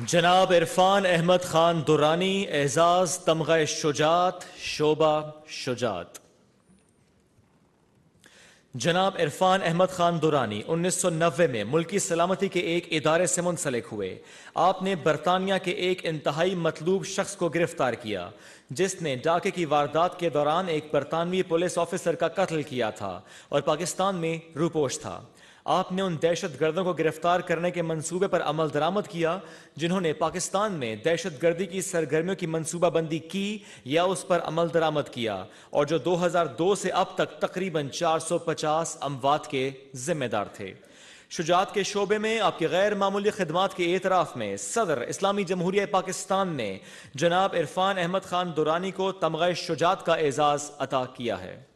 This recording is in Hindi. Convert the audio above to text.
जनाब इरफान अहमद खान दुरानी एजाज तमगा शुजात शोबा शुजात जनाब इरफान अहमद खान दुरानी 1990 में मुल्की सलामती के एक इदारे से मुंसलिक हुए आपने बरतानिया के एक इंतहाई मतलूब शख्स को गिरफ्तार किया जिसने डाके की वारदात के दौरान एक बरतानवी पुलिस ऑफिसर का कत्ल किया था और पाकिस्तान में रूपोश था आपने उन दहशत गर्दों को गिरफ्तार करने के मंसूबे पर अमल दरामद किया जिन्होंने पाकिस्तान में दहशत गर्दी की सरगर्मियों की मनसूबाबंदी की या उस पर अमल दरामद किया और जो 2002 से अब तक तकरीबन 450 अमवात के जिम्मेदार थे शुजात के शोबे में आपके गैर मामूली खदमात के एतराफ़ में सदर इस्लामी जमहूरिया पाकिस्तान ने जनाब इरफान अहमद खान दुरानी को तमगा शुजात का एजाज़ अता किया है